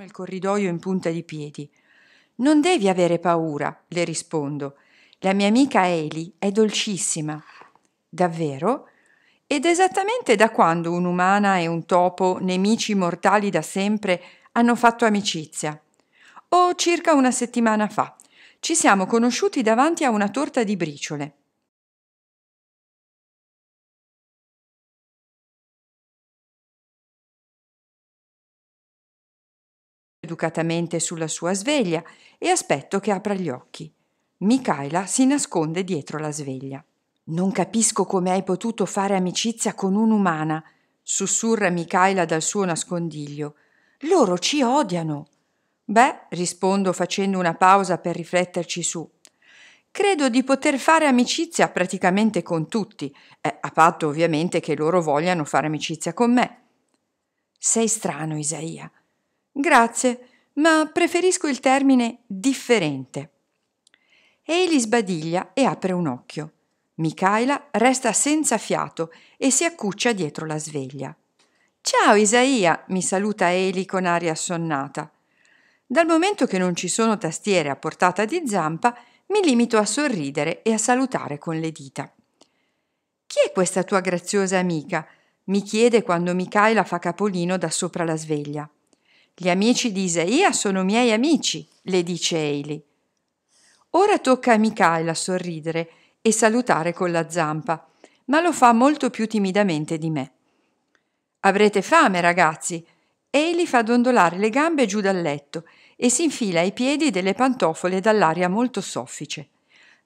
il corridoio in punta di piedi. Non devi avere paura, le rispondo. La mia amica Eli è dolcissima. Davvero? Ed esattamente da quando un'umana e un topo, nemici mortali da sempre, hanno fatto amicizia? O circa una settimana fa. Ci siamo conosciuti davanti a una torta di briciole. educatamente sulla sua sveglia e aspetto che apra gli occhi. Michaela si nasconde dietro la sveglia. Non capisco come hai potuto fare amicizia con un'umana, sussurra Michaela dal suo nascondiglio. Loro ci odiano. Beh, rispondo facendo una pausa per rifletterci su. Credo di poter fare amicizia praticamente con tutti, eh, a patto ovviamente che loro vogliano fare amicizia con me. Sei strano, Isaia. Grazie, ma preferisco il termine differente. Eli sbadiglia e apre un occhio. Michaela resta senza fiato e si accuccia dietro la sveglia. Ciao Isaia, mi saluta Eli con aria assonnata. Dal momento che non ci sono tastiere a portata di zampa, mi limito a sorridere e a salutare con le dita. Chi è questa tua graziosa amica? mi chiede quando Michaela fa capolino da sopra la sveglia. Gli amici di Isaia sono miei amici, le dice Eli. Ora tocca a Michaela sorridere e salutare con la zampa, ma lo fa molto più timidamente di me. Avrete fame, ragazzi. Eli fa dondolare le gambe giù dal letto e si infila ai piedi delle pantofole dall'aria molto soffice.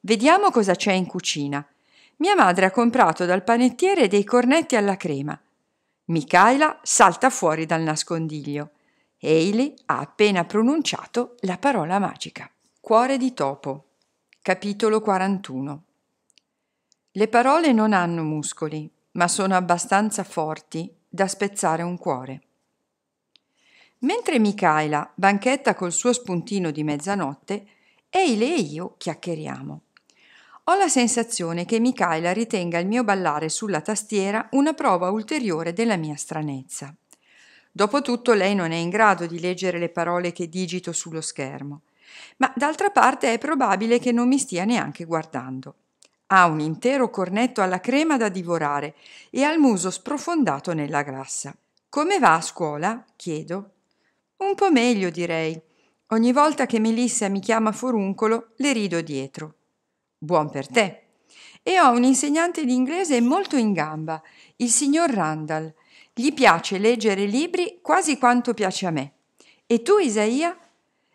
Vediamo cosa c'è in cucina. Mia madre ha comprato dal panettiere dei cornetti alla crema. Michaela salta fuori dal nascondiglio. Hayley ha appena pronunciato la parola magica. Cuore di topo. Capitolo 41. Le parole non hanno muscoli, ma sono abbastanza forti da spezzare un cuore. Mentre Michaela banchetta col suo spuntino di mezzanotte, Eile e io chiacchieriamo. Ho la sensazione che Michaela ritenga il mio ballare sulla tastiera una prova ulteriore della mia stranezza. Dopotutto lei non è in grado di leggere le parole che digito sullo schermo, ma d'altra parte è probabile che non mi stia neanche guardando. Ha un intero cornetto alla crema da divorare e ha il muso sprofondato nella grassa. Come va a scuola? chiedo. Un po' meglio, direi. Ogni volta che Melissa mi chiama foruncolo, le rido dietro. Buon per te. E ho un insegnante di inglese molto in gamba, il signor Randall, gli piace leggere libri quasi quanto piace a me. E tu, Isaia?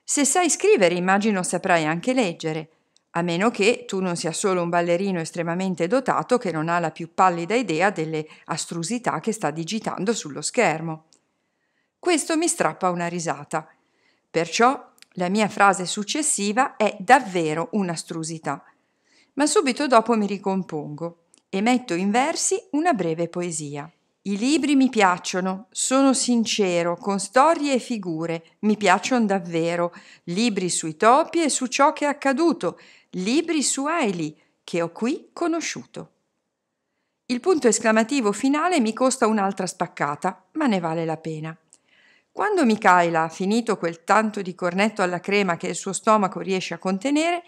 Se sai scrivere, immagino saprai anche leggere, a meno che tu non sia solo un ballerino estremamente dotato che non ha la più pallida idea delle astrusità che sta digitando sullo schermo. Questo mi strappa una risata. Perciò la mia frase successiva è davvero un'astrusità. Ma subito dopo mi ricompongo e metto in versi una breve poesia. I libri mi piacciono, sono sincero, con storie e figure, mi piacciono davvero. Libri sui topi e su ciò che è accaduto, libri su Ailey, che ho qui conosciuto. Il punto esclamativo finale mi costa un'altra spaccata, ma ne vale la pena. Quando Michaela ha finito quel tanto di cornetto alla crema che il suo stomaco riesce a contenere,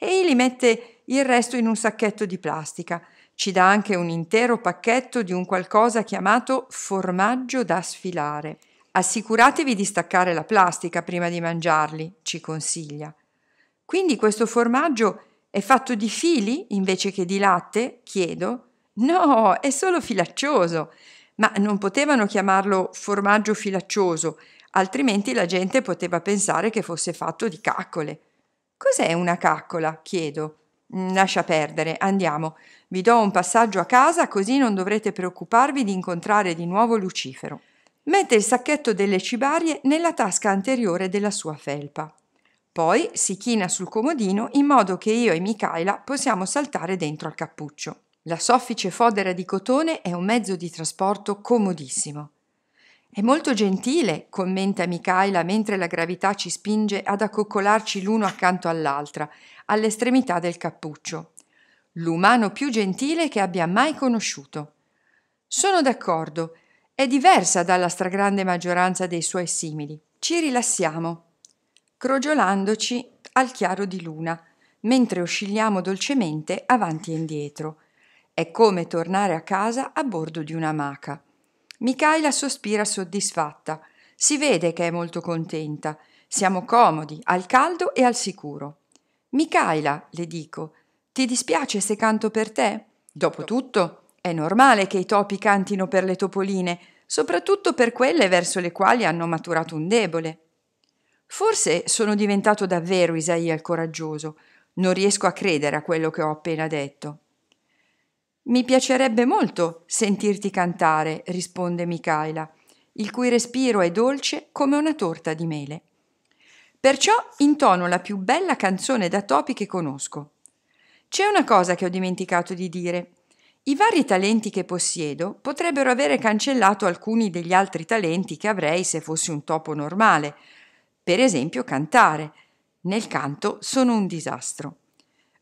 Ailey mette il resto in un sacchetto di plastica – ci dà anche un intero pacchetto di un qualcosa chiamato formaggio da sfilare. Assicuratevi di staccare la plastica prima di mangiarli, ci consiglia. Quindi questo formaggio è fatto di fili invece che di latte? chiedo. No, è solo filaccioso. Ma non potevano chiamarlo formaggio filaccioso, altrimenti la gente poteva pensare che fosse fatto di caccole. Cos'è una caccola? chiedo. Mm, lascia perdere, andiamo. Vi do un passaggio a casa così non dovrete preoccuparvi di incontrare di nuovo Lucifero. Mette il sacchetto delle cibarie nella tasca anteriore della sua felpa. Poi si china sul comodino in modo che io e Michaela possiamo saltare dentro al cappuccio. La soffice fodera di cotone è un mezzo di trasporto comodissimo. È molto gentile, commenta Michaela mentre la gravità ci spinge ad accoccolarci l'uno accanto all'altra, all'estremità del cappuccio. L'umano più gentile che abbia mai conosciuto. Sono d'accordo, è diversa dalla stragrande maggioranza dei suoi simili. Ci rilassiamo, crogiolandoci al chiaro di luna, mentre oscilliamo dolcemente avanti e indietro. È come tornare a casa a bordo di una maca. Michaela sospira soddisfatta. Si vede che è molto contenta. Siamo comodi, al caldo e al sicuro. Michaela, le dico, ti dispiace se canto per te? Dopotutto, è normale che i topi cantino per le topoline, soprattutto per quelle verso le quali hanno maturato un debole. Forse sono diventato davvero Isaia il coraggioso. Non riesco a credere a quello che ho appena detto. Mi piacerebbe molto sentirti cantare, risponde Michaela, il cui respiro è dolce come una torta di mele. Perciò intono la più bella canzone da topi che conosco. C'è una cosa che ho dimenticato di dire. I vari talenti che possiedo potrebbero avere cancellato alcuni degli altri talenti che avrei se fossi un topo normale, per esempio cantare. Nel canto sono un disastro.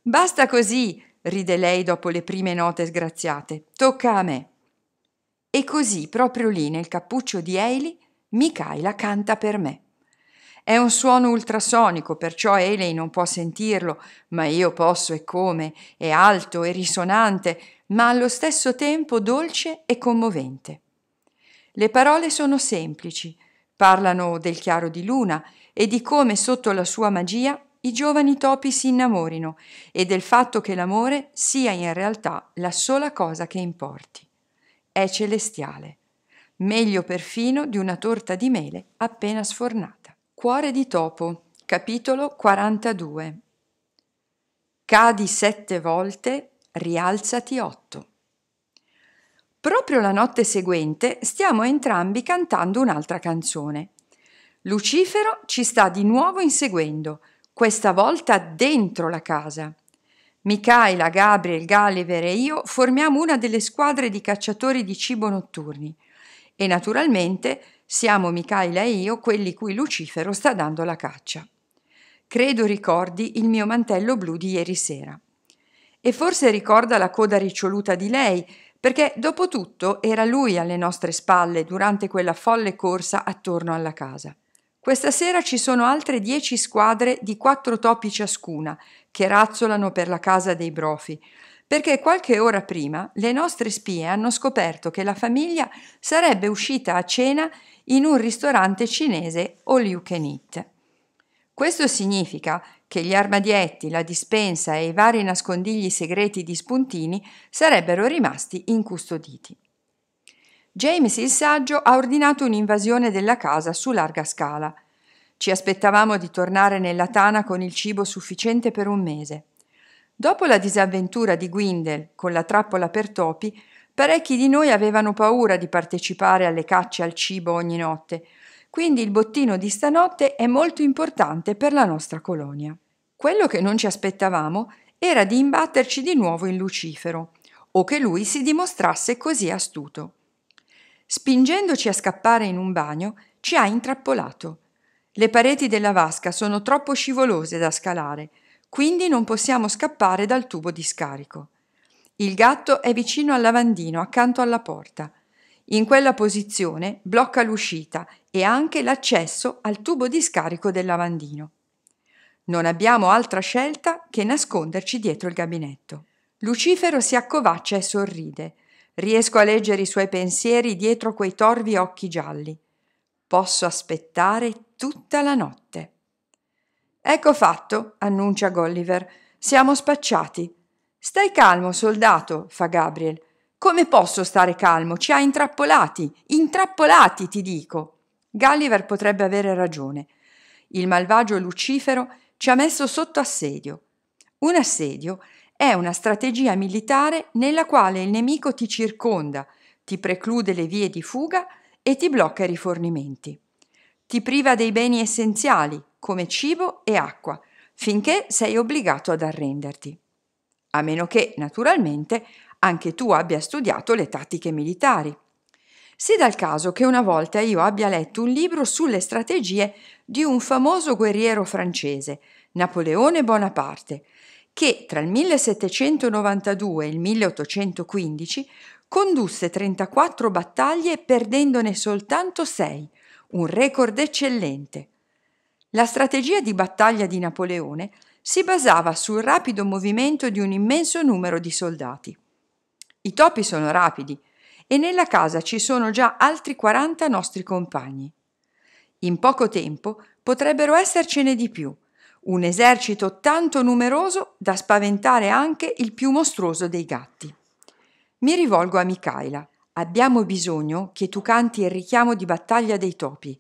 Basta così, ride lei dopo le prime note sgraziate. Tocca a me. E così, proprio lì, nel cappuccio di Hailey, Michaela canta per me. È un suono ultrasonico, perciò Eli non può sentirlo, ma io posso e come, è alto e risonante, ma allo stesso tempo dolce e commovente. Le parole sono semplici, parlano del chiaro di luna e di come sotto la sua magia i giovani topi si innamorino e del fatto che l'amore sia in realtà la sola cosa che importi. È celestiale, meglio perfino di una torta di mele appena sfornata. Cuore di topo, capitolo 42. Cadi sette volte, rialzati otto. Proprio la notte seguente stiamo entrambi cantando un'altra canzone. Lucifero ci sta di nuovo inseguendo, questa volta dentro la casa. Michaela, Gabriel, Gulliver e io formiamo una delle squadre di cacciatori di cibo notturni e naturalmente siamo Michaela e io quelli cui Lucifero sta dando la caccia. Credo ricordi il mio mantello blu di ieri sera. E forse ricorda la coda riccioluta di lei, perché dopo tutto era lui alle nostre spalle durante quella folle corsa attorno alla casa. Questa sera ci sono altre dieci squadre di quattro topi ciascuna che razzolano per la casa dei brofi, perché qualche ora prima le nostre spie hanno scoperto che la famiglia sarebbe uscita a cena in un ristorante cinese o you can eat. Questo significa che gli armadietti, la dispensa e i vari nascondigli segreti di spuntini sarebbero rimasti incustoditi. James il saggio ha ordinato un'invasione della casa su larga scala. Ci aspettavamo di tornare nella tana con il cibo sufficiente per un mese. Dopo la disavventura di Gwindel con la trappola per topi, parecchi di noi avevano paura di partecipare alle cacce al cibo ogni notte, quindi il bottino di stanotte è molto importante per la nostra colonia. Quello che non ci aspettavamo era di imbatterci di nuovo in Lucifero, o che lui si dimostrasse così astuto. Spingendoci a scappare in un bagno, ci ha intrappolato. Le pareti della vasca sono troppo scivolose da scalare, quindi non possiamo scappare dal tubo di scarico. Il gatto è vicino al lavandino, accanto alla porta. In quella posizione blocca l'uscita e anche l'accesso al tubo di scarico del lavandino. Non abbiamo altra scelta che nasconderci dietro il gabinetto. Lucifero si accovaccia e sorride, Riesco a leggere i suoi pensieri dietro quei torvi occhi gialli. Posso aspettare tutta la notte. Ecco fatto, annuncia Golliver. Siamo spacciati. Stai calmo, soldato, fa Gabriel. Come posso stare calmo? Ci ha intrappolati, intrappolati, ti dico. Gulliver potrebbe avere ragione. Il malvagio Lucifero ci ha messo sotto assedio. Un assedio è una strategia militare nella quale il nemico ti circonda, ti preclude le vie di fuga e ti blocca i rifornimenti. Ti priva dei beni essenziali, come cibo e acqua, finché sei obbligato ad arrenderti. A meno che, naturalmente, anche tu abbia studiato le tattiche militari. Si dà il caso che una volta io abbia letto un libro sulle strategie di un famoso guerriero francese, Napoleone Bonaparte, che tra il 1792 e il 1815 condusse 34 battaglie perdendone soltanto 6, un record eccellente. La strategia di battaglia di Napoleone si basava sul rapido movimento di un immenso numero di soldati. I topi sono rapidi e nella casa ci sono già altri 40 nostri compagni. In poco tempo potrebbero essercene di più, un esercito tanto numeroso da spaventare anche il più mostruoso dei gatti. Mi rivolgo a Micaela. Abbiamo bisogno che tu canti il richiamo di battaglia dei topi.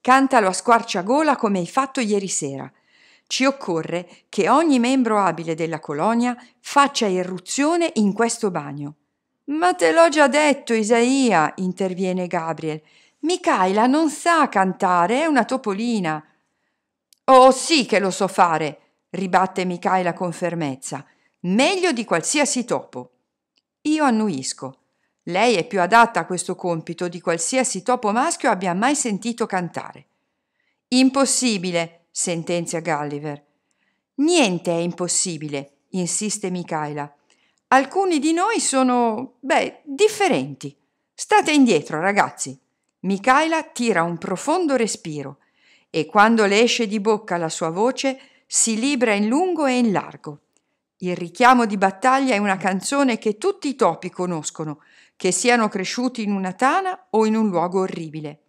Cantalo a squarciagola come hai fatto ieri sera. Ci occorre che ogni membro abile della colonia faccia irruzione in questo bagno. Ma te l'ho già detto, Isaia, interviene Gabriel. Micaela non sa cantare, è una topolina. Oh sì che lo so fare, ribatte Michaela con fermezza, meglio di qualsiasi topo. Io annuisco. Lei è più adatta a questo compito di qualsiasi topo maschio abbia mai sentito cantare. Impossibile, sentenzia Gulliver. Niente è impossibile, insiste Michaela. Alcuni di noi sono, beh, differenti. State indietro, ragazzi. Michaela tira un profondo respiro e quando le esce di bocca la sua voce si libra in lungo e in largo. Il richiamo di battaglia è una canzone che tutti i topi conoscono, che siano cresciuti in una tana o in un luogo orribile.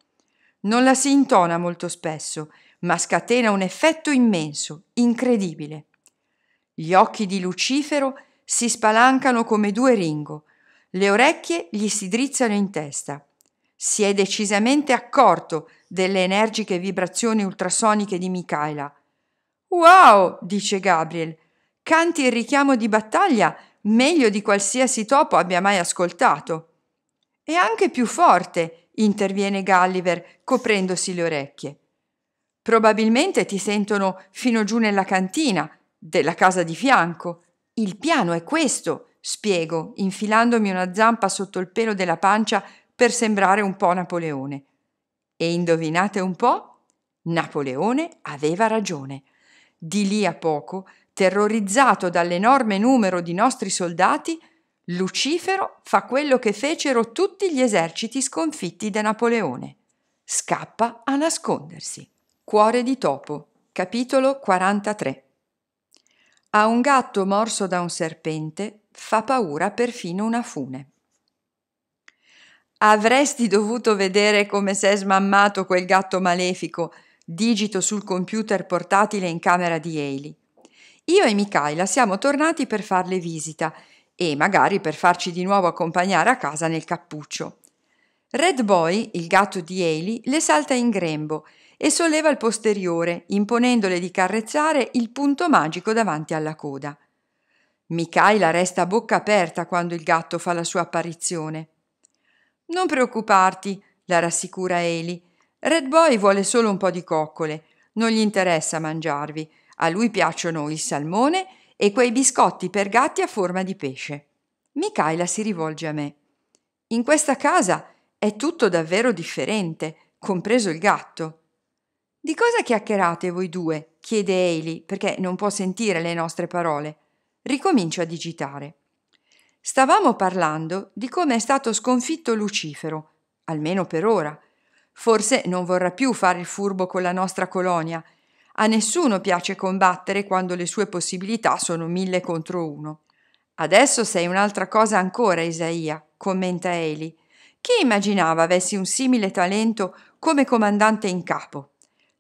Non la si intona molto spesso, ma scatena un effetto immenso, incredibile. Gli occhi di Lucifero si spalancano come due ringo, le orecchie gli si drizzano in testa. Si è decisamente accorto delle energiche vibrazioni ultrasoniche di Michaela. Wow, dice Gabriel, canti il richiamo di battaglia meglio di qualsiasi topo abbia mai ascoltato. E anche più forte, interviene Gulliver, coprendosi le orecchie. Probabilmente ti sentono fino giù nella cantina, della casa di fianco. Il piano è questo, spiego, infilandomi una zampa sotto il pelo della pancia per sembrare un po' Napoleone. E indovinate un po'? Napoleone aveva ragione. Di lì a poco, terrorizzato dall'enorme numero di nostri soldati, Lucifero fa quello che fecero tutti gli eserciti sconfitti da Napoleone. Scappa a nascondersi. Cuore di topo, capitolo 43. A un gatto morso da un serpente fa paura perfino una fune. Avresti dovuto vedere come s'è smammato quel gatto malefico, digito sul computer portatile in camera di Haley. Io e Michaela siamo tornati per farle visita e magari per farci di nuovo accompagnare a casa nel cappuccio. Red Boy, il gatto di Haley, le salta in grembo e solleva il posteriore, imponendole di carrezzare il punto magico davanti alla coda. Michaela resta a bocca aperta quando il gatto fa la sua apparizione. Non preoccuparti, la rassicura Eli. Red Boy vuole solo un po' di coccole. Non gli interessa mangiarvi. A lui piacciono il salmone e quei biscotti per gatti a forma di pesce. Michaela si rivolge a me. In questa casa è tutto davvero differente, compreso il gatto. Di cosa chiacchierate voi due? chiede Ailey, perché non può sentire le nostre parole. Ricomincio a digitare. Stavamo parlando di come è stato sconfitto Lucifero, almeno per ora. Forse non vorrà più fare il furbo con la nostra colonia. A nessuno piace combattere quando le sue possibilità sono mille contro uno. Adesso sei un'altra cosa ancora, Isaia, commenta Eli. Chi immaginava avessi un simile talento come comandante in capo?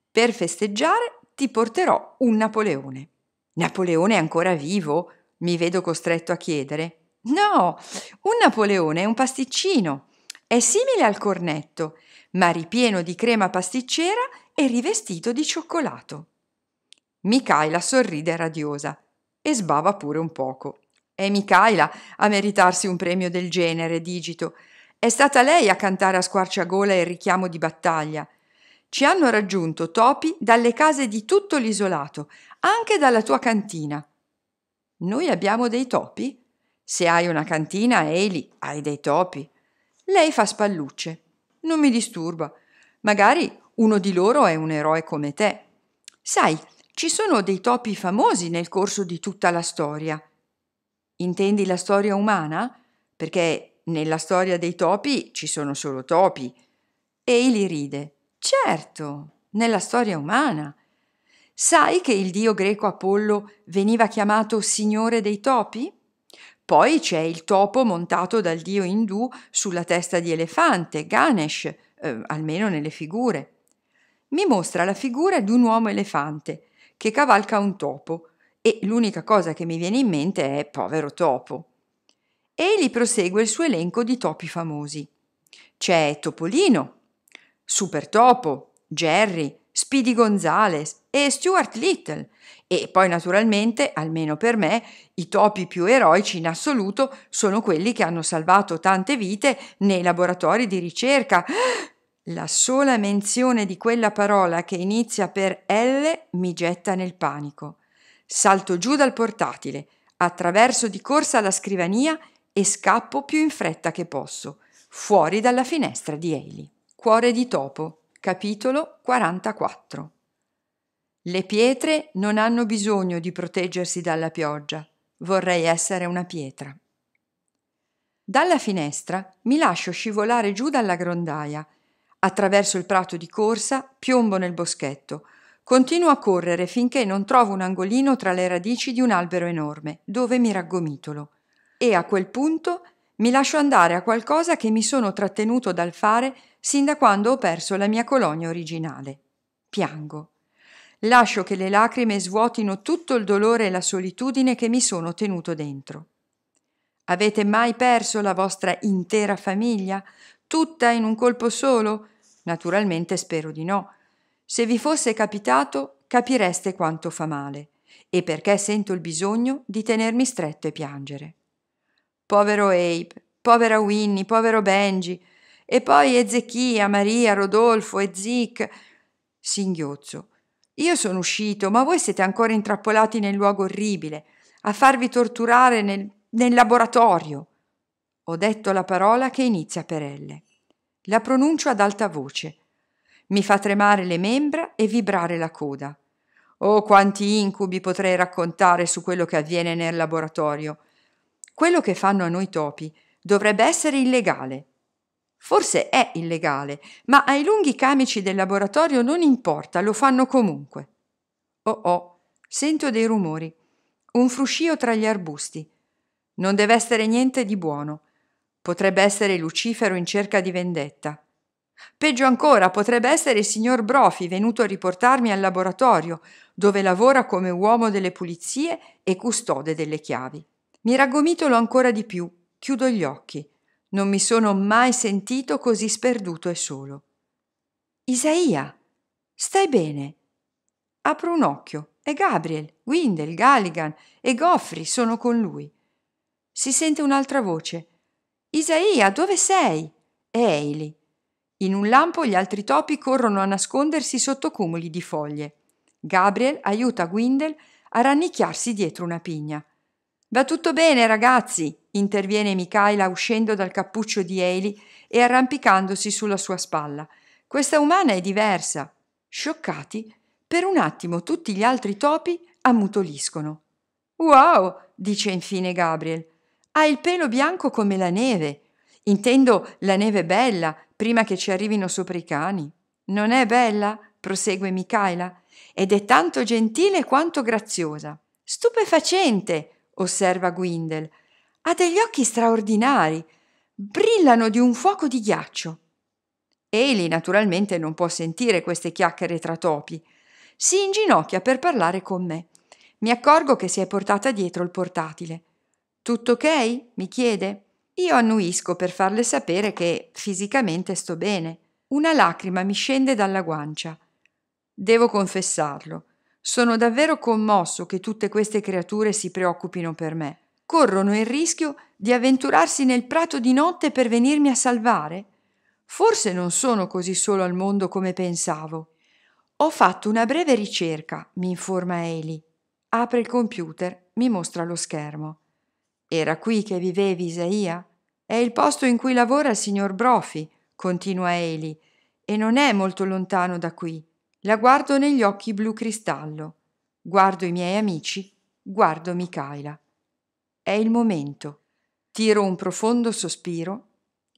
Per festeggiare ti porterò un Napoleone. Napoleone è ancora vivo? mi vedo costretto a chiedere. No, un Napoleone è un pasticcino. È simile al cornetto, ma ripieno di crema pasticcera e rivestito di cioccolato. Michaela sorride radiosa e sbava pure un poco. È Michaela a meritarsi un premio del genere, digito. È stata lei a cantare a squarciagola il richiamo di battaglia. Ci hanno raggiunto topi dalle case di tutto l'isolato, anche dalla tua cantina. Noi abbiamo dei topi? Se hai una cantina, Eli, hai dei topi. Lei fa spallucce. Non mi disturba. Magari uno di loro è un eroe come te. Sai, ci sono dei topi famosi nel corso di tutta la storia. Intendi la storia umana? Perché nella storia dei topi ci sono solo topi. Eli ride. Certo, nella storia umana. Sai che il dio greco Apollo veniva chiamato signore dei topi? Poi c'è il topo montato dal dio indù sulla testa di elefante, Ganesh, eh, almeno nelle figure. Mi mostra la figura di un uomo elefante che cavalca un topo e l'unica cosa che mi viene in mente è povero topo. Egli prosegue il suo elenco di topi famosi. C'è Topolino, Super Topo, Jerry, Speedy Gonzales e Stuart Little, e poi naturalmente, almeno per me, i topi più eroici in assoluto sono quelli che hanno salvato tante vite nei laboratori di ricerca. La sola menzione di quella parola che inizia per L mi getta nel panico. Salto giù dal portatile, attraverso di corsa la scrivania e scappo più in fretta che posso, fuori dalla finestra di Eli. Cuore di topo, capitolo 44. Le pietre non hanno bisogno di proteggersi dalla pioggia. Vorrei essere una pietra. Dalla finestra mi lascio scivolare giù dalla grondaia. Attraverso il prato di corsa, piombo nel boschetto. Continuo a correre finché non trovo un angolino tra le radici di un albero enorme, dove mi raggomitolo. E a quel punto mi lascio andare a qualcosa che mi sono trattenuto dal fare sin da quando ho perso la mia colonia originale. Piango lascio che le lacrime svuotino tutto il dolore e la solitudine che mi sono tenuto dentro. Avete mai perso la vostra intera famiglia? Tutta in un colpo solo? Naturalmente spero di no. Se vi fosse capitato, capireste quanto fa male e perché sento il bisogno di tenermi stretto e piangere. Povero Abe, povera Winnie, povero Benji, e poi Ezechia, Maria, Rodolfo e Zic. Singhiozzo io sono uscito, ma voi siete ancora intrappolati nel luogo orribile, a farvi torturare nel, nel laboratorio. Ho detto la parola che inizia per L. La pronuncio ad alta voce. Mi fa tremare le membra e vibrare la coda. Oh, quanti incubi potrei raccontare su quello che avviene nel laboratorio. Quello che fanno a noi topi dovrebbe essere illegale. Forse è illegale, ma ai lunghi camici del laboratorio non importa, lo fanno comunque. Oh oh, sento dei rumori. Un fruscio tra gli arbusti. Non deve essere niente di buono. Potrebbe essere Lucifero in cerca di vendetta. Peggio ancora, potrebbe essere il signor Brofi venuto a riportarmi al laboratorio, dove lavora come uomo delle pulizie e custode delle chiavi. Mi raggomitolo ancora di più, chiudo gli occhi. Non mi sono mai sentito così sperduto e solo. Isaia, stai bene? Apro un occhio e Gabriel, Windel, Galligan e Goffrey sono con lui. Si sente un'altra voce. Isaia, dove sei? È Eili. In un lampo gli altri topi corrono a nascondersi sotto cumuli di foglie. Gabriel aiuta Windel a rannicchiarsi dietro una pigna. Va tutto bene, ragazzi, interviene Michaela uscendo dal cappuccio di Eli e arrampicandosi sulla sua spalla. Questa umana è diversa. Scioccati, per un attimo tutti gli altri topi ammutoliscono. Wow, dice infine Gabriel. Ha il pelo bianco come la neve. Intendo la neve bella, prima che ci arrivino sopra i cani. Non è bella? prosegue Michaela. Ed è tanto gentile quanto graziosa. Stupefacente, osserva Guindel. Ha degli occhi straordinari, brillano di un fuoco di ghiaccio. Eli naturalmente non può sentire queste chiacchiere tra topi. Si inginocchia per parlare con me. Mi accorgo che si è portata dietro il portatile. Tutto ok? mi chiede. Io annuisco per farle sapere che fisicamente sto bene. Una lacrima mi scende dalla guancia. Devo confessarlo. Sono davvero commosso che tutte queste creature si preoccupino per me. Corrono il rischio di avventurarsi nel prato di notte per venirmi a salvare? Forse non sono così solo al mondo come pensavo. Ho fatto una breve ricerca, mi informa Eli. Apre il computer, mi mostra lo schermo. Era qui che vivevi Isaia? È il posto in cui lavora il signor Brophy, continua Eli, e non è molto lontano da qui. La guardo negli occhi blu cristallo, guardo i miei amici, guardo Michaela. È il momento. Tiro un profondo sospiro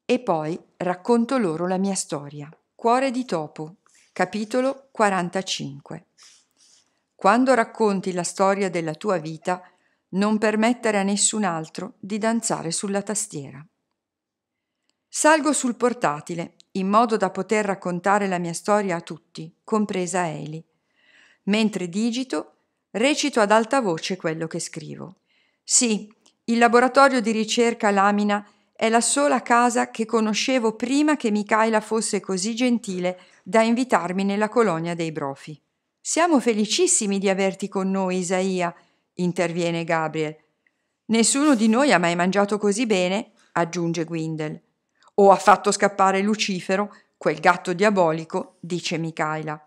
e poi racconto loro la mia storia. Cuore di topo, capitolo 45. Quando racconti la storia della tua vita, non permettere a nessun altro di danzare sulla tastiera. Salgo sul portatile in modo da poter raccontare la mia storia a tutti, compresa Eli. Mentre digito, recito ad alta voce quello che scrivo. Sì, il laboratorio di ricerca Lamina è la sola casa che conoscevo prima che Michaela fosse così gentile da invitarmi nella colonia dei Brofi. Siamo felicissimi di averti con noi, Isaia, interviene Gabriel. Nessuno di noi ha mai mangiato così bene, aggiunge Gwindel. O ha fatto scappare Lucifero, quel gatto diabolico, dice Micaela.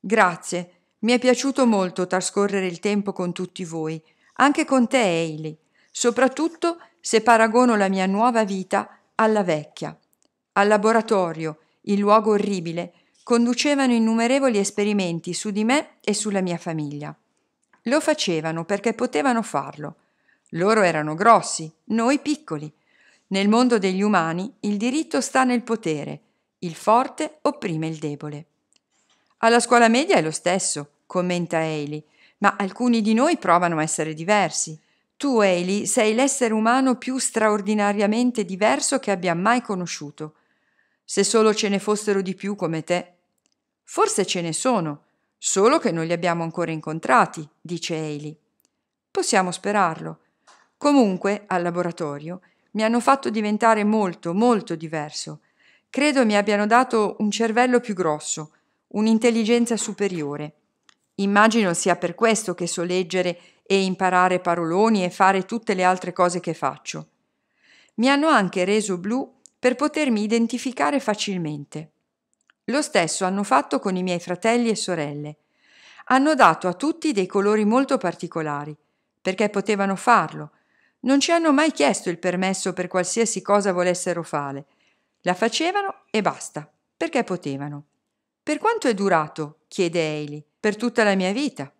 Grazie, mi è piaciuto molto trascorrere il tempo con tutti voi, anche con te, Eili, soprattutto se paragono la mia nuova vita alla vecchia. Al laboratorio, il luogo orribile, conducevano innumerevoli esperimenti su di me e sulla mia famiglia. Lo facevano perché potevano farlo. Loro erano grossi, noi piccoli, nel mondo degli umani il diritto sta nel potere, il forte opprime il debole. Alla scuola media è lo stesso, commenta Ailey, ma alcuni di noi provano a essere diversi. Tu, Ailey, sei l'essere umano più straordinariamente diverso che abbia mai conosciuto. Se solo ce ne fossero di più come te. Forse ce ne sono, solo che non li abbiamo ancora incontrati, dice Ailey. Possiamo sperarlo. Comunque, al laboratorio, mi hanno fatto diventare molto, molto diverso. Credo mi abbiano dato un cervello più grosso, un'intelligenza superiore. Immagino sia per questo che so leggere e imparare paroloni e fare tutte le altre cose che faccio. Mi hanno anche reso blu per potermi identificare facilmente. Lo stesso hanno fatto con i miei fratelli e sorelle. Hanno dato a tutti dei colori molto particolari, perché potevano farlo, non ci hanno mai chiesto il permesso per qualsiasi cosa volessero fare. La facevano e basta, perché potevano. Per quanto è durato? chiede Eili. Per tutta la mia vita.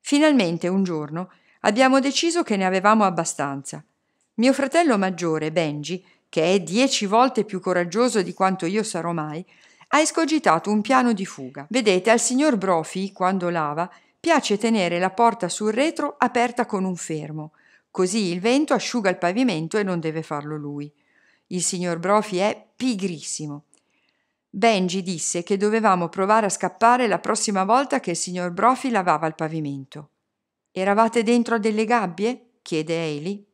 Finalmente, un giorno, abbiamo deciso che ne avevamo abbastanza. Mio fratello maggiore, Benji, che è dieci volte più coraggioso di quanto io sarò mai, ha escogitato un piano di fuga. Vedete, al signor Brophy, quando lava, piace tenere la porta sul retro aperta con un fermo, Così il vento asciuga il pavimento e non deve farlo lui. Il signor Brophy è pigrissimo. Benji disse che dovevamo provare a scappare la prossima volta che il signor Brophy lavava il pavimento. Eravate dentro a delle gabbie? chiede Ailey.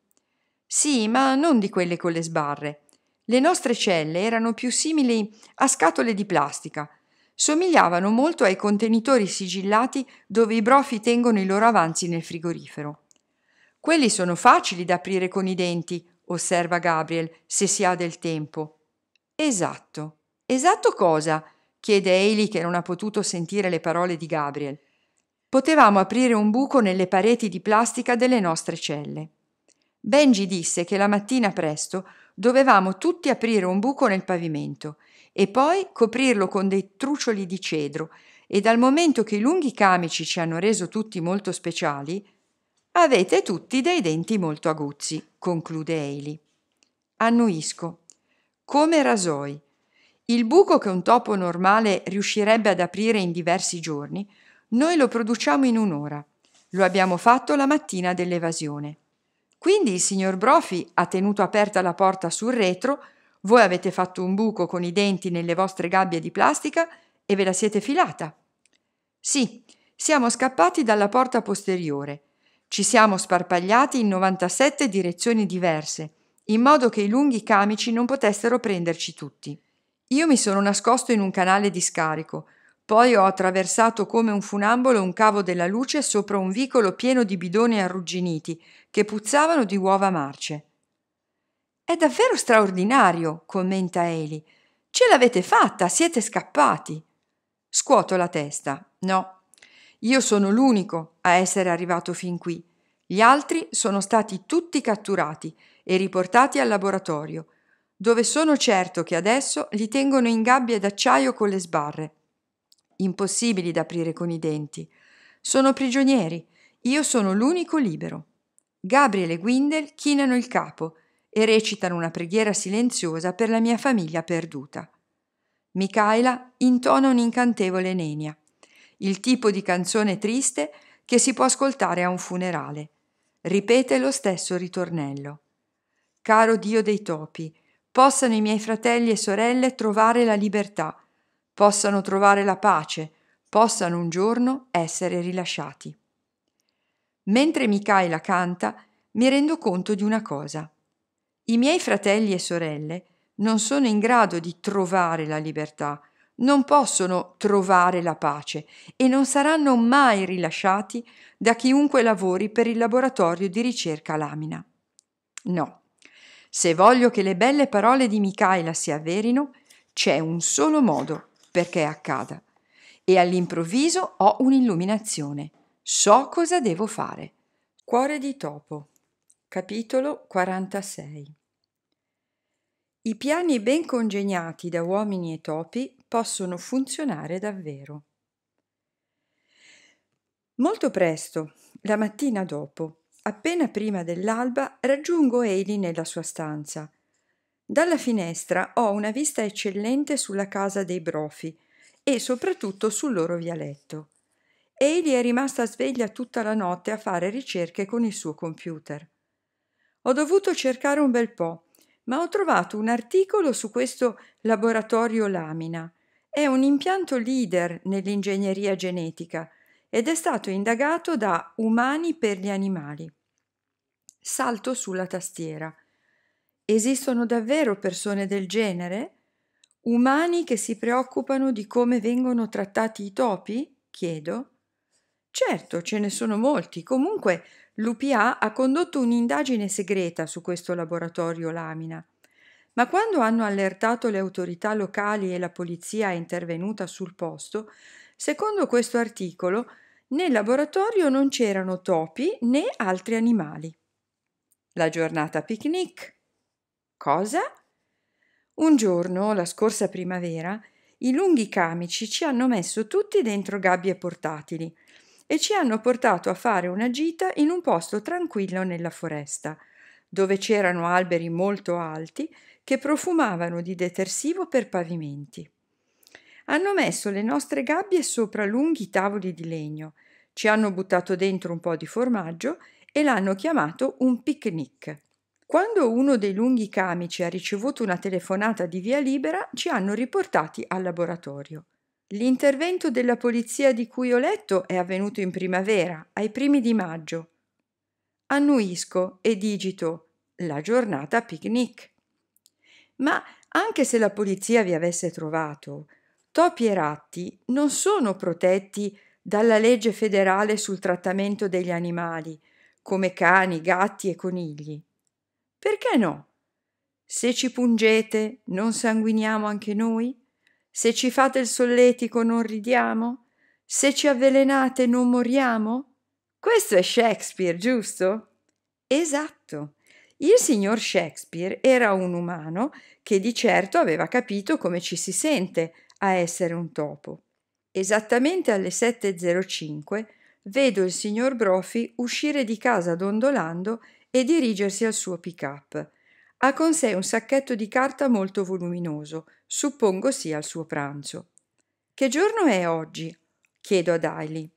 Sì, ma non di quelle con le sbarre. Le nostre celle erano più simili a scatole di plastica. Somigliavano molto ai contenitori sigillati dove i brofi tengono i loro avanzi nel frigorifero. Quelli sono facili da aprire con i denti, osserva Gabriel, se si ha del tempo. Esatto. Esatto cosa? chiede Ailey che non ha potuto sentire le parole di Gabriel. Potevamo aprire un buco nelle pareti di plastica delle nostre celle. Benji disse che la mattina presto dovevamo tutti aprire un buco nel pavimento e poi coprirlo con dei trucioli di cedro e dal momento che i lunghi camici ci hanno reso tutti molto speciali, Avete tutti dei denti molto aguzzi, conclude Eili. Annuisco. Come rasoi. Il buco che un topo normale riuscirebbe ad aprire in diversi giorni, noi lo produciamo in un'ora. Lo abbiamo fatto la mattina dell'evasione. Quindi il signor Brofi ha tenuto aperta la porta sul retro, voi avete fatto un buco con i denti nelle vostre gabbie di plastica e ve la siete filata. Sì, siamo scappati dalla porta posteriore ci siamo sparpagliati in 97 direzioni diverse, in modo che i lunghi camici non potessero prenderci tutti. Io mi sono nascosto in un canale di scarico, poi ho attraversato come un funambolo un cavo della luce sopra un vicolo pieno di bidoni arrugginiti che puzzavano di uova marce. È davvero straordinario, commenta Eli. Ce l'avete fatta, siete scappati. Scuoto la testa. No, io sono l'unico a essere arrivato fin qui. Gli altri sono stati tutti catturati e riportati al laboratorio, dove sono certo che adesso li tengono in gabbie d'acciaio con le sbarre, impossibili da aprire con i denti. Sono prigionieri, io sono l'unico libero. Gabriel e Gwindel chinano il capo e recitano una preghiera silenziosa per la mia famiglia perduta. Michaela intona un'incantevole nenia il tipo di canzone triste che si può ascoltare a un funerale. Ripete lo stesso ritornello. Caro Dio dei topi, possano i miei fratelli e sorelle trovare la libertà, possano trovare la pace, possano un giorno essere rilasciati. Mentre Micaela canta, mi rendo conto di una cosa. I miei fratelli e sorelle non sono in grado di trovare la libertà, non possono trovare la pace e non saranno mai rilasciati da chiunque lavori per il laboratorio di ricerca Lamina. No, se voglio che le belle parole di Michaela si avverino, c'è un solo modo perché accada. E all'improvviso ho un'illuminazione. So cosa devo fare. Cuore di topo. Capitolo 46. I piani ben congegnati da uomini e topi possono funzionare davvero. Molto presto, la mattina dopo, appena prima dell'alba, raggiungo Eli nella sua stanza. Dalla finestra ho una vista eccellente sulla casa dei Brofi e soprattutto sul loro vialetto. Eli è rimasta sveglia tutta la notte a fare ricerche con il suo computer. Ho dovuto cercare un bel po', ma ho trovato un articolo su questo laboratorio lamina è un impianto leader nell'ingegneria genetica ed è stato indagato da Umani per gli animali. Salto sulla tastiera. Esistono davvero persone del genere? Umani che si preoccupano di come vengono trattati i topi? chiedo. Certo, ce ne sono molti. Comunque, l'UPA ha condotto un'indagine segreta su questo laboratorio Lamina ma quando hanno allertato le autorità locali e la polizia è intervenuta sul posto, secondo questo articolo, nel laboratorio non c'erano topi né altri animali. La giornata picnic. Cosa? Un giorno, la scorsa primavera, i lunghi camici ci hanno messo tutti dentro gabbie portatili e ci hanno portato a fare una gita in un posto tranquillo nella foresta, dove c'erano alberi molto alti che profumavano di detersivo per pavimenti. Hanno messo le nostre gabbie sopra lunghi tavoli di legno, ci hanno buttato dentro un po' di formaggio e l'hanno chiamato un picnic. Quando uno dei lunghi camici ha ricevuto una telefonata di via libera, ci hanno riportati al laboratorio. L'intervento della polizia di cui ho letto è avvenuto in primavera, ai primi di maggio. Annuisco e digito la giornata picnic. Ma anche se la polizia vi avesse trovato, topi e ratti non sono protetti dalla legge federale sul trattamento degli animali, come cani, gatti e conigli. Perché no? Se ci pungete, non sanguiniamo anche noi? Se ci fate il solletico, non ridiamo? Se ci avvelenate, non moriamo? Questo è Shakespeare, giusto? Esatto. Il signor Shakespeare era un umano che di certo aveva capito come ci si sente a essere un topo. Esattamente alle 7.05 vedo il signor Brophy uscire di casa dondolando e dirigersi al suo pick-up. Ha con sé un sacchetto di carta molto voluminoso, suppongo sia il suo pranzo. Che giorno è oggi? chiedo ad Ailey.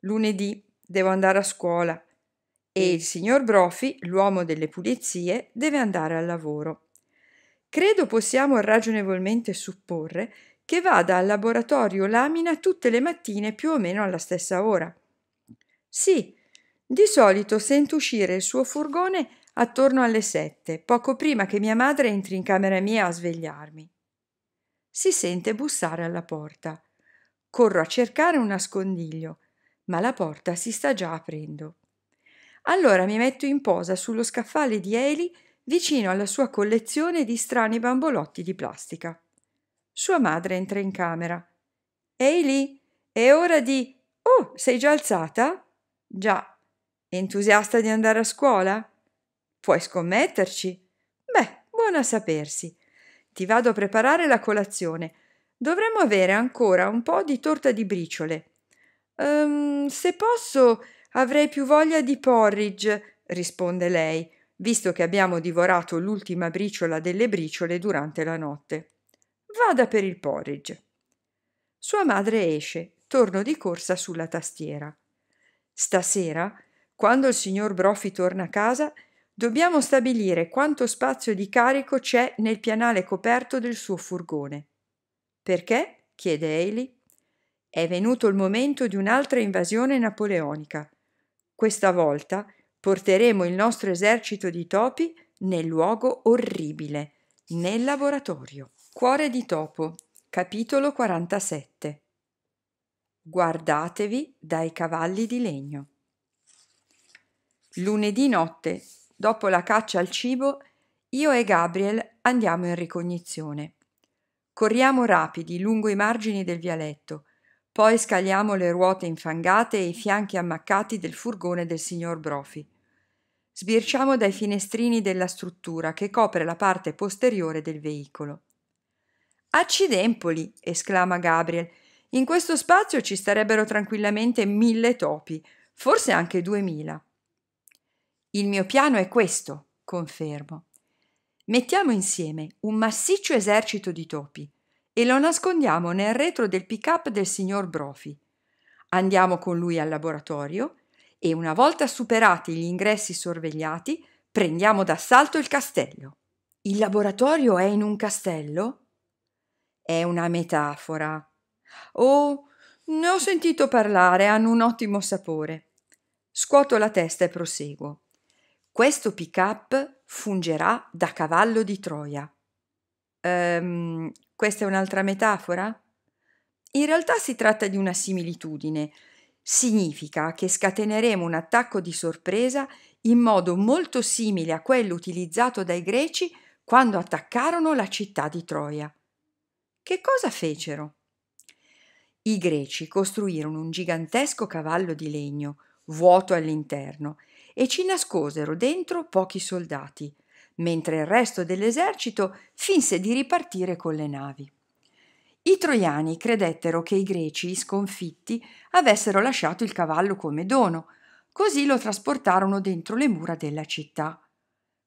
Lunedì, devo andare a scuola e il signor Brofi, l'uomo delle pulizie, deve andare al lavoro. Credo possiamo ragionevolmente supporre che vada al laboratorio Lamina tutte le mattine più o meno alla stessa ora. Sì, di solito sento uscire il suo furgone attorno alle sette, poco prima che mia madre entri in camera mia a svegliarmi. Si sente bussare alla porta. Corro a cercare un nascondiglio, ma la porta si sta già aprendo. Allora mi metto in posa sullo scaffale di Eli vicino alla sua collezione di strani bambolotti di plastica. Sua madre entra in camera. Eli, è ora di... Oh, sei già alzata? Già. Entusiasta di andare a scuola? Puoi scommetterci? Beh, buona a sapersi. Ti vado a preparare la colazione. Dovremmo avere ancora un po' di torta di briciole. Um, se posso, Avrei più voglia di porridge, risponde lei, visto che abbiamo divorato l'ultima briciola delle briciole durante la notte. Vada per il porridge. Sua madre esce, torno di corsa sulla tastiera. Stasera, quando il signor Brofi torna a casa, dobbiamo stabilire quanto spazio di carico c'è nel pianale coperto del suo furgone. Perché? chiede Ailey. È venuto il momento di un'altra invasione napoleonica. Questa volta porteremo il nostro esercito di topi nel luogo orribile, nel laboratorio. Cuore di topo, capitolo 47. Guardatevi dai cavalli di legno. Lunedì notte, dopo la caccia al cibo, io e Gabriel andiamo in ricognizione. Corriamo rapidi lungo i margini del vialetto, poi scaliamo le ruote infangate e i fianchi ammaccati del furgone del signor Brofi. Sbirciamo dai finestrini della struttura che copre la parte posteriore del veicolo. Accidempoli! esclama Gabriel. In questo spazio ci starebbero tranquillamente mille topi, forse anche duemila. Il mio piano è questo, confermo. Mettiamo insieme un massiccio esercito di topi, e lo nascondiamo nel retro del pick-up del signor Brofi. Andiamo con lui al laboratorio e una volta superati gli ingressi sorvegliati, prendiamo d'assalto il castello. Il laboratorio è in un castello? È una metafora. Oh, ne ho sentito parlare, hanno un ottimo sapore. Scuoto la testa e proseguo. Questo pick-up fungerà da cavallo di Troia. Ehm, questa è un'altra metafora? In realtà si tratta di una similitudine. Significa che scateneremo un attacco di sorpresa in modo molto simile a quello utilizzato dai greci quando attaccarono la città di Troia. Che cosa fecero? I greci costruirono un gigantesco cavallo di legno, vuoto all'interno, e ci nascosero dentro pochi soldati, mentre il resto dell'esercito finse di ripartire con le navi. I troiani credettero che i greci, sconfitti, avessero lasciato il cavallo come dono, così lo trasportarono dentro le mura della città.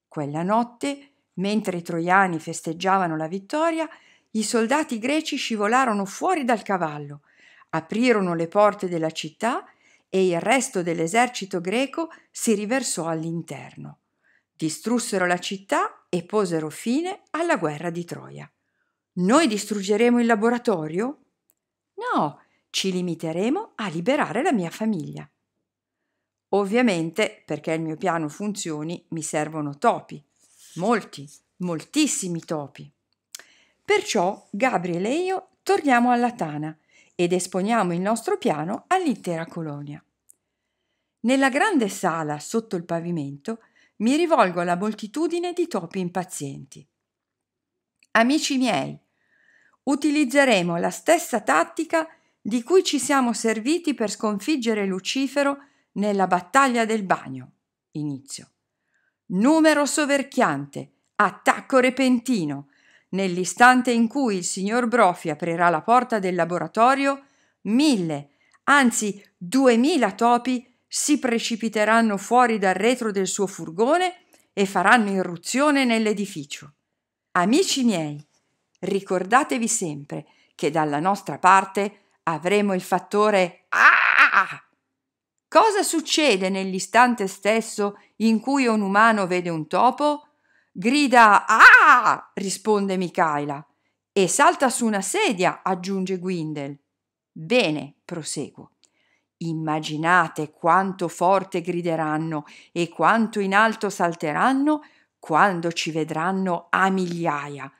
Quella notte, mentre i troiani festeggiavano la vittoria, i soldati greci scivolarono fuori dal cavallo, aprirono le porte della città e il resto dell'esercito greco si riversò all'interno distrussero la città e posero fine alla guerra di Troia. Noi distruggeremo il laboratorio? No, ci limiteremo a liberare la mia famiglia. Ovviamente, perché il mio piano funzioni, mi servono topi, molti, moltissimi topi. Perciò Gabriele e io torniamo alla Tana ed esponiamo il nostro piano all'intera colonia. Nella grande sala sotto il pavimento mi rivolgo alla moltitudine di topi impazienti. Amici miei, utilizzeremo la stessa tattica di cui ci siamo serviti per sconfiggere Lucifero nella battaglia del bagno. Inizio. Numero soverchiante, attacco repentino. Nell'istante in cui il signor Brofi aprirà la porta del laboratorio, mille, anzi duemila topi si precipiteranno fuori dal retro del suo furgone e faranno irruzione nell'edificio. Amici miei, ricordatevi sempre che dalla nostra parte avremo il fattore ah! Cosa succede nell'istante stesso in cui un umano vede un topo? Grida Ah! risponde Michaela. E salta su una sedia, aggiunge Gwindel. Bene, proseguo. Immaginate quanto forte grideranno e quanto in alto salteranno quando ci vedranno a migliaia.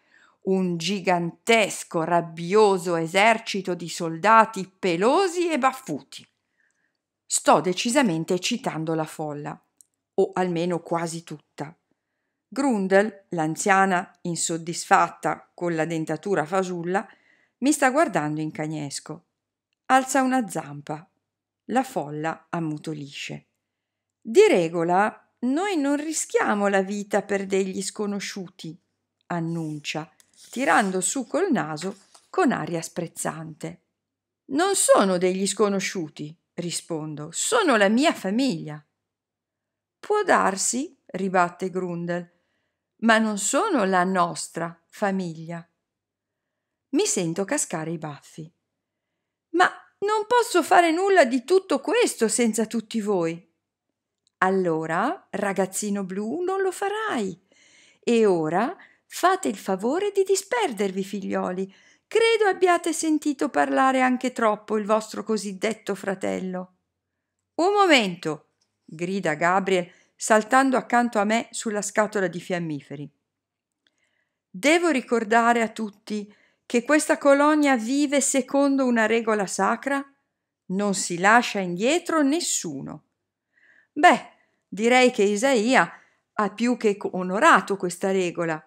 Un gigantesco, rabbioso esercito di soldati pelosi e baffuti. Sto decisamente citando la folla, o almeno quasi tutta. Grundel, l'anziana insoddisfatta con la dentatura fasulla, mi sta guardando in cagnesco. Alza una zampa la folla ammutolisce. Di regola noi non rischiamo la vita per degli sconosciuti, annuncia, tirando su col naso con aria sprezzante. Non sono degli sconosciuti, rispondo, sono la mia famiglia. Può darsi, ribatte Grundel, ma non sono la nostra famiglia. Mi sento cascare i baffi. Ma non posso fare nulla di tutto questo senza tutti voi. Allora, ragazzino blu, non lo farai. E ora fate il favore di disperdervi, figlioli. Credo abbiate sentito parlare anche troppo il vostro cosiddetto fratello. Un momento, grida Gabriel, saltando accanto a me sulla scatola di fiammiferi. Devo ricordare a tutti che che questa colonia vive secondo una regola sacra? Non si lascia indietro nessuno. Beh, direi che Isaia ha più che onorato questa regola.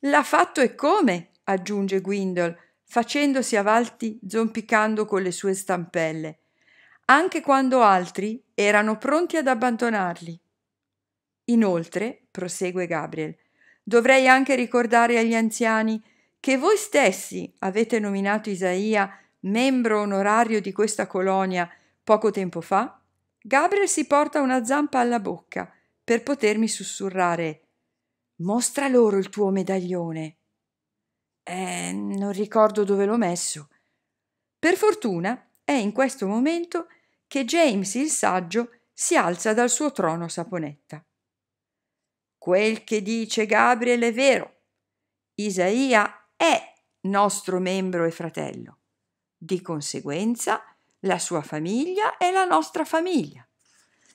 L'ha fatto e come, aggiunge Gwindol, facendosi avanti zompicando con le sue stampelle, anche quando altri erano pronti ad abbandonarli. Inoltre, prosegue Gabriel, dovrei anche ricordare agli anziani che voi stessi avete nominato Isaia membro onorario di questa colonia poco tempo fa, Gabriel si porta una zampa alla bocca per potermi sussurrare Mostra loro il tuo medaglione. Eh, non ricordo dove l'ho messo. Per fortuna è in questo momento che James il saggio si alza dal suo trono saponetta. Quel che dice Gabriel è vero. Isaia è nostro membro e fratello. Di conseguenza, la sua famiglia è la nostra famiglia.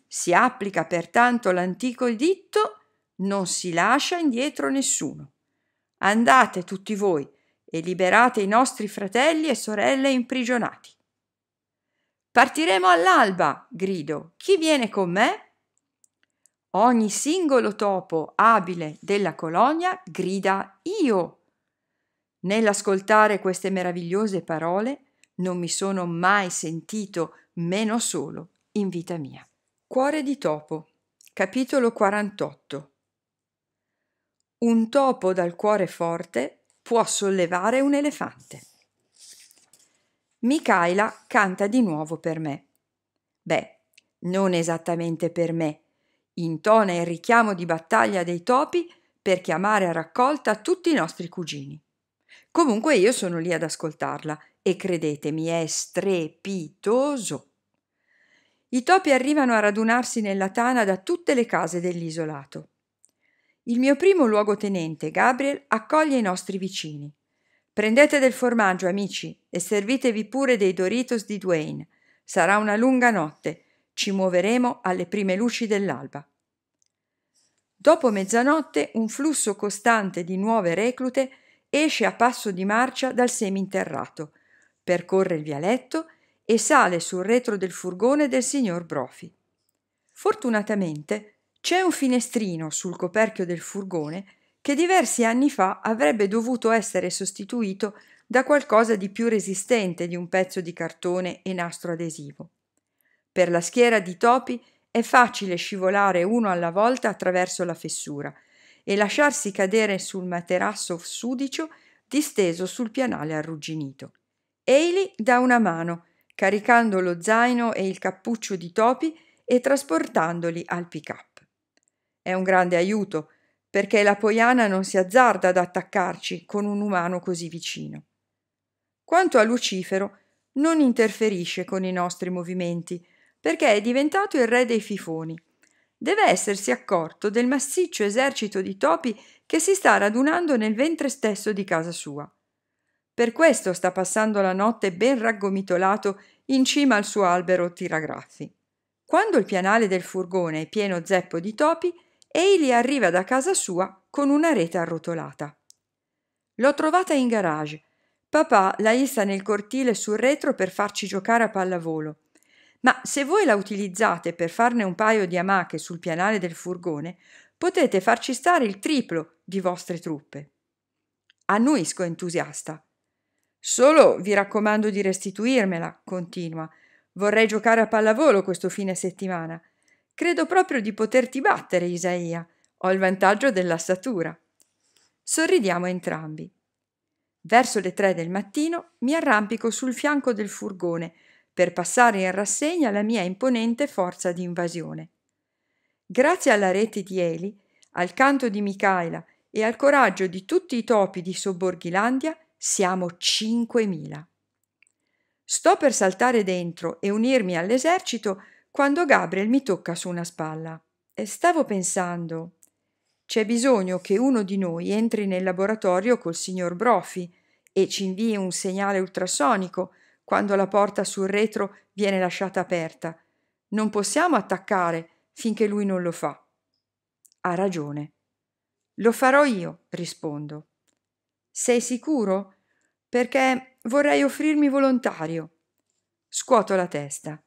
Si applica pertanto l'antico editto non si lascia indietro nessuno. Andate tutti voi e liberate i nostri fratelli e sorelle imprigionati. Partiremo all'alba, grido. Chi viene con me? Ogni singolo topo abile della colonia grida io Nell'ascoltare queste meravigliose parole non mi sono mai sentito meno solo in vita mia. Cuore di topo, capitolo 48. Un topo dal cuore forte può sollevare un elefante. Michaela canta di nuovo per me. Beh, non esattamente per me. Intona il richiamo di battaglia dei topi per chiamare a raccolta tutti i nostri cugini. Comunque io sono lì ad ascoltarla e credetemi è strepitoso. I topi arrivano a radunarsi nella tana da tutte le case dell'isolato. Il mio primo luogotenente, Gabriel, accoglie i nostri vicini. Prendete del formaggio, amici, e servitevi pure dei Doritos di Duane. Sarà una lunga notte. Ci muoveremo alle prime luci dell'alba. Dopo mezzanotte un flusso costante di nuove reclute esce a passo di marcia dal seminterrato, percorre il vialetto e sale sul retro del furgone del signor Brofi. Fortunatamente c'è un finestrino sul coperchio del furgone che diversi anni fa avrebbe dovuto essere sostituito da qualcosa di più resistente di un pezzo di cartone e nastro adesivo. Per la schiera di topi è facile scivolare uno alla volta attraverso la fessura, e lasciarsi cadere sul materasso sudicio disteso sul pianale arrugginito. Eili dà una mano, caricando lo zaino e il cappuccio di topi e trasportandoli al pick-up. È un grande aiuto, perché la poiana non si azzarda ad attaccarci con un umano così vicino. Quanto a Lucifero, non interferisce con i nostri movimenti, perché è diventato il re dei fifoni deve essersi accorto del massiccio esercito di topi che si sta radunando nel ventre stesso di casa sua. Per questo sta passando la notte ben raggomitolato in cima al suo albero tiragraffi. Quando il pianale del furgone è pieno zeppo di topi, Eili arriva da casa sua con una rete arrotolata. L'ho trovata in garage. Papà la issa nel cortile sul retro per farci giocare a pallavolo ma se voi la utilizzate per farne un paio di amache sul pianale del furgone, potete farci stare il triplo di vostre truppe. Annuisco entusiasta. Solo vi raccomando di restituirmela, continua. Vorrei giocare a pallavolo questo fine settimana. Credo proprio di poterti battere, Isaia. Ho il vantaggio della statura. Sorridiamo entrambi. Verso le tre del mattino mi arrampico sul fianco del furgone per passare in rassegna la mia imponente forza di invasione. Grazie alla rete di Eli, al canto di Micaela e al coraggio di tutti i topi di Sobborghilandia, siamo 5.000. Sto per saltare dentro e unirmi all'esercito quando Gabriel mi tocca su una spalla. E stavo pensando, c'è bisogno che uno di noi entri nel laboratorio col signor Brophy e ci invii un segnale ultrasonico quando la porta sul retro viene lasciata aperta. Non possiamo attaccare finché lui non lo fa. Ha ragione. Lo farò io, rispondo. Sei sicuro? Perché vorrei offrirmi volontario. Scuoto la testa.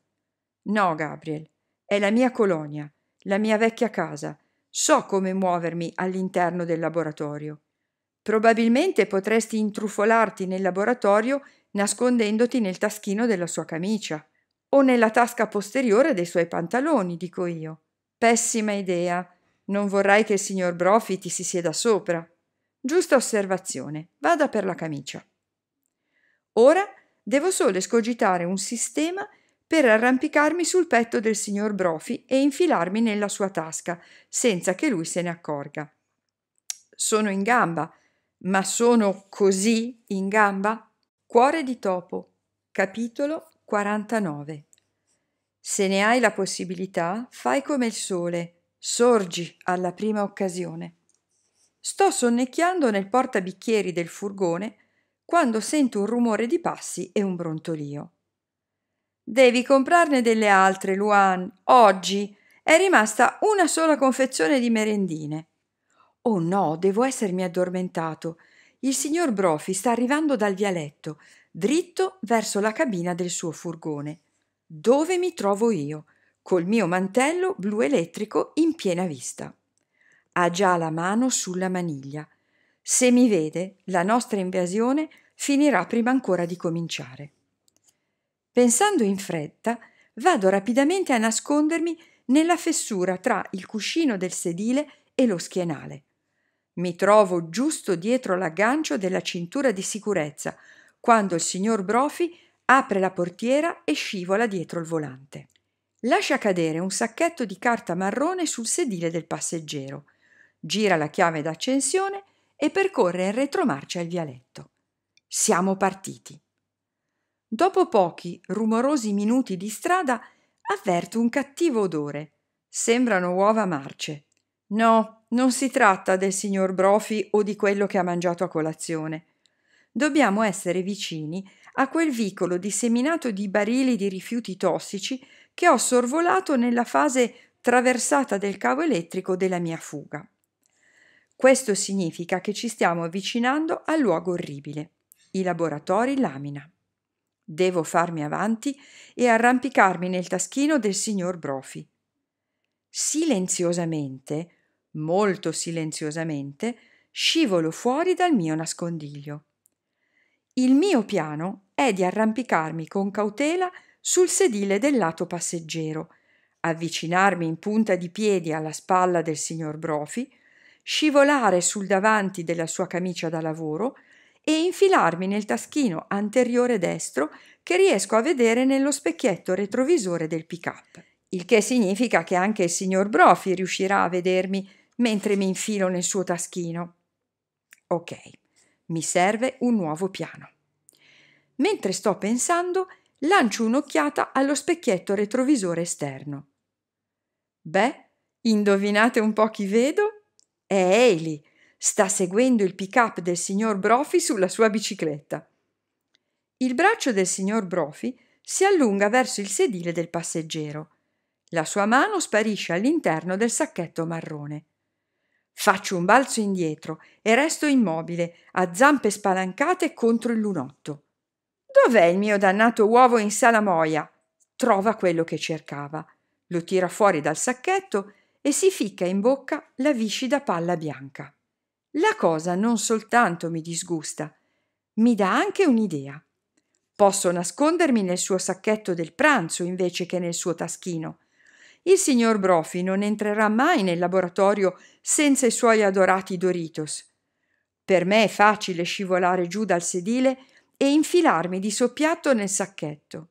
No, Gabriel, è la mia colonia, la mia vecchia casa. So come muovermi all'interno del laboratorio. Probabilmente potresti intrufolarti nel laboratorio nascondendoti nel taschino della sua camicia o nella tasca posteriore dei suoi pantaloni, dico io. Pessima idea. Non vorrai che il signor Brofi ti si sieda sopra. Giusta osservazione. Vada per la camicia. Ora devo solo escogitare un sistema per arrampicarmi sul petto del signor Brofi e infilarmi nella sua tasca, senza che lui se ne accorga. Sono in gamba, ma sono così in gamba? Cuore di topo, capitolo 49. Se ne hai la possibilità, fai come il sole, sorgi alla prima occasione. Sto sonnecchiando nel portabicchieri del furgone quando sento un rumore di passi e un brontolio. Devi comprarne delle altre, Luan. Oggi è rimasta una sola confezione di merendine. Oh no, devo essermi addormentato il signor Brofi sta arrivando dal vialetto, dritto verso la cabina del suo furgone, dove mi trovo io, col mio mantello blu elettrico in piena vista. Ha già la mano sulla maniglia. Se mi vede, la nostra invasione finirà prima ancora di cominciare. Pensando in fretta, vado rapidamente a nascondermi nella fessura tra il cuscino del sedile e lo schienale, mi trovo giusto dietro l'aggancio della cintura di sicurezza quando il signor Brofi apre la portiera e scivola dietro il volante. Lascia cadere un sacchetto di carta marrone sul sedile del passeggero, gira la chiave d'accensione e percorre in retromarcia il vialetto. Siamo partiti. Dopo pochi rumorosi minuti di strada avverto un cattivo odore. Sembrano uova marce. No, non si tratta del signor Brofi o di quello che ha mangiato a colazione. Dobbiamo essere vicini a quel vicolo disseminato di barili di rifiuti tossici che ho sorvolato nella fase traversata del cavo elettrico della mia fuga. Questo significa che ci stiamo avvicinando al luogo orribile, i laboratori Lamina. Devo farmi avanti e arrampicarmi nel taschino del signor Brofi. Silenziosamente molto silenziosamente, scivolo fuori dal mio nascondiglio. Il mio piano è di arrampicarmi con cautela sul sedile del lato passeggero, avvicinarmi in punta di piedi alla spalla del signor Brofi, scivolare sul davanti della sua camicia da lavoro e infilarmi nel taschino anteriore destro che riesco a vedere nello specchietto retrovisore del pick-up. Il che significa che anche il signor Brofi riuscirà a vedermi mentre mi infilo nel suo taschino. Ok, mi serve un nuovo piano. Mentre sto pensando, lancio un'occhiata allo specchietto retrovisore esterno. Beh, indovinate un po' chi vedo? È Eli. Sta seguendo il pick-up del signor Brofi sulla sua bicicletta. Il braccio del signor Brofi si allunga verso il sedile del passeggero. La sua mano sparisce all'interno del sacchetto marrone. Faccio un balzo indietro e resto immobile, a zampe spalancate contro il lunotto. Dov'è il mio dannato uovo in salamoia? Trova quello che cercava. Lo tira fuori dal sacchetto e si ficca in bocca la viscida palla bianca. La cosa non soltanto mi disgusta, mi dà anche un'idea. Posso nascondermi nel suo sacchetto del pranzo invece che nel suo taschino. Il signor Brofi non entrerà mai nel laboratorio senza i suoi adorati Doritos. Per me è facile scivolare giù dal sedile e infilarmi di soppiatto nel sacchetto.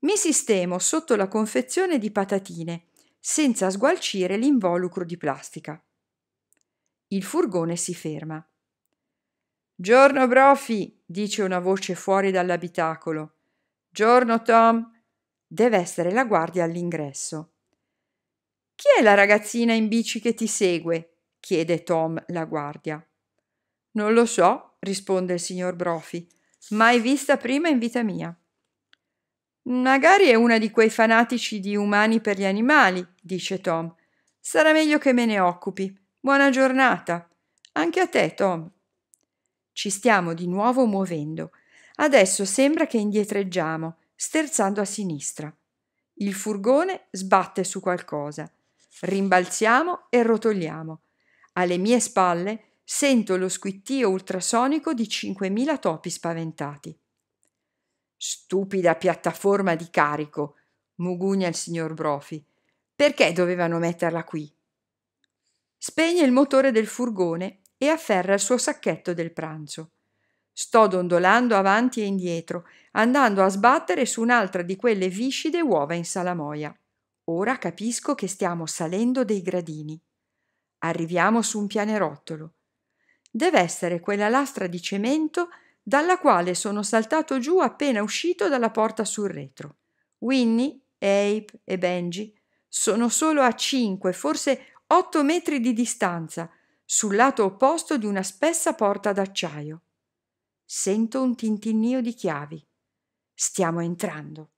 Mi sistemo sotto la confezione di patatine, senza sgualcire l'involucro di plastica. Il furgone si ferma. Giorno Brofi, dice una voce fuori dall'abitacolo. Giorno Tom, Deve essere la guardia all'ingresso. Chi è la ragazzina in bici che ti segue? chiede Tom la guardia. Non lo so, risponde il signor Brofi. Mai vista prima in vita mia. Magari è una di quei fanatici di umani per gli animali, dice Tom. Sarà meglio che me ne occupi. Buona giornata. Anche a te, Tom. Ci stiamo di nuovo muovendo. Adesso sembra che indietreggiamo, sterzando a sinistra. Il furgone sbatte su qualcosa. Rimbalziamo e rotoliamo. Alle mie spalle sento lo squittio ultrasonico di 5.000 topi spaventati. Stupida piattaforma di carico, mugugna il signor Brofi. Perché dovevano metterla qui? Spegne il motore del furgone e afferra il suo sacchetto del pranzo. Sto dondolando avanti e indietro, andando a sbattere su un'altra di quelle viscide uova in salamoia. Ora capisco che stiamo salendo dei gradini. Arriviamo su un pianerottolo. Deve essere quella lastra di cemento dalla quale sono saltato giù appena uscito dalla porta sul retro. Winnie, Ape e Benji sono solo a 5, forse 8 metri di distanza, sul lato opposto di una spessa porta d'acciaio. Sento un tintinnio di chiavi. Stiamo entrando.